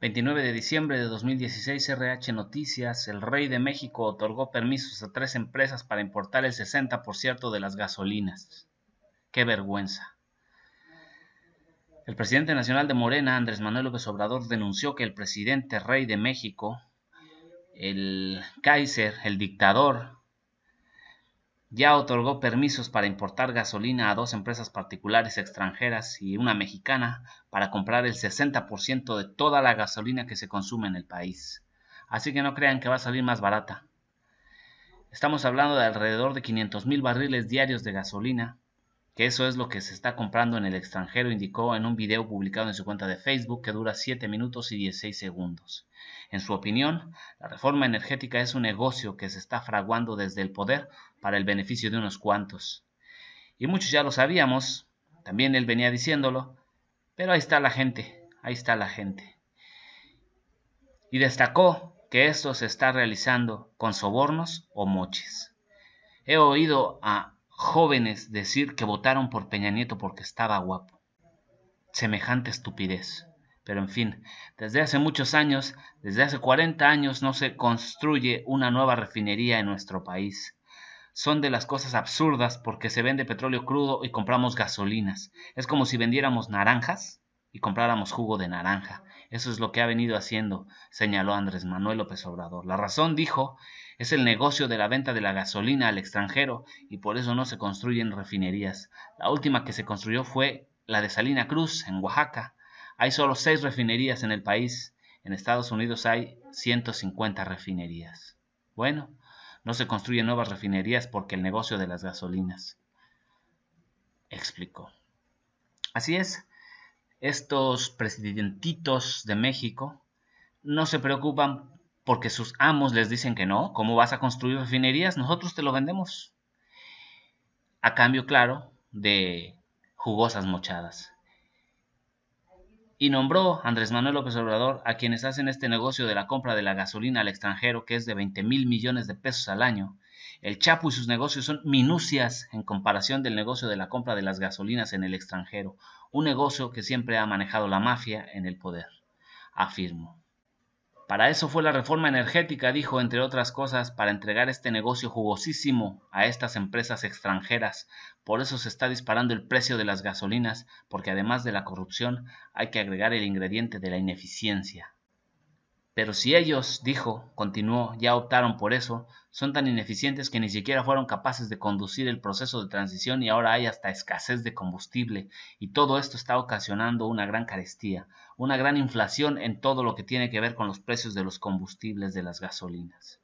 29 de diciembre de 2016, RH Noticias, el rey de México otorgó permisos a tres empresas para importar el 60% de las gasolinas. ¡Qué vergüenza! El presidente nacional de Morena, Andrés Manuel López Obrador, denunció que el presidente rey de México, el Kaiser, el dictador, ya otorgó permisos para importar gasolina a dos empresas particulares extranjeras y una mexicana para comprar el 60% de toda la gasolina que se consume en el país. Así que no crean que va a salir más barata. Estamos hablando de alrededor de 500 mil barriles diarios de gasolina que eso es lo que se está comprando en el extranjero, indicó en un video publicado en su cuenta de Facebook que dura 7 minutos y 16 segundos. En su opinión, la reforma energética es un negocio que se está fraguando desde el poder para el beneficio de unos cuantos. Y muchos ya lo sabíamos, también él venía diciéndolo, pero ahí está la gente, ahí está la gente. Y destacó que esto se está realizando con sobornos o moches. He oído a jóvenes decir que votaron por Peña Nieto porque estaba guapo. Semejante estupidez. Pero en fin, desde hace muchos años, desde hace 40 años, no se construye una nueva refinería en nuestro país. Son de las cosas absurdas porque se vende petróleo crudo y compramos gasolinas. Es como si vendiéramos naranjas y compráramos jugo de naranja. Eso es lo que ha venido haciendo, señaló Andrés Manuel López Obrador. La razón, dijo, es el negocio de la venta de la gasolina al extranjero y por eso no se construyen refinerías. La última que se construyó fue la de Salina Cruz, en Oaxaca. Hay solo seis refinerías en el país. En Estados Unidos hay 150 refinerías. Bueno, no se construyen nuevas refinerías porque el negocio de las gasolinas. Explicó. Así es, estos presidentitos de México no se preocupan porque sus amos les dicen que no, ¿cómo vas a construir refinerías? Nosotros te lo vendemos. A cambio, claro, de jugosas mochadas. Y nombró Andrés Manuel López Obrador a quienes hacen este negocio de la compra de la gasolina al extranjero, que es de 20 mil millones de pesos al año, el Chapo y sus negocios son minucias en comparación del negocio de la compra de las gasolinas en el extranjero, un negocio que siempre ha manejado la mafia en el poder, afirmo. Para eso fue la reforma energética, dijo, entre otras cosas, para entregar este negocio jugosísimo a estas empresas extranjeras. Por eso se está disparando el precio de las gasolinas, porque además de la corrupción hay que agregar el ingrediente de la ineficiencia. Pero si ellos, dijo, continuó, ya optaron por eso, son tan ineficientes que ni siquiera fueron capaces de conducir el proceso de transición y ahora hay hasta escasez de combustible y todo esto está ocasionando una gran carestía, una gran inflación en todo lo que tiene que ver con los precios de los combustibles de las gasolinas.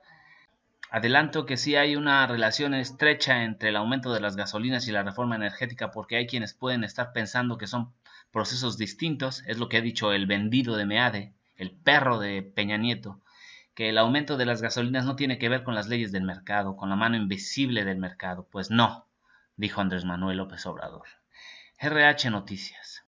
Adelanto que sí hay una relación estrecha entre el aumento de las gasolinas y la reforma energética porque hay quienes pueden estar pensando que son procesos distintos, es lo que ha dicho el vendido de Meade, el perro de Peña Nieto, que el aumento de las gasolinas no tiene que ver con las leyes del mercado, con la mano invisible del mercado. Pues no, dijo Andrés Manuel López Obrador. RH Noticias.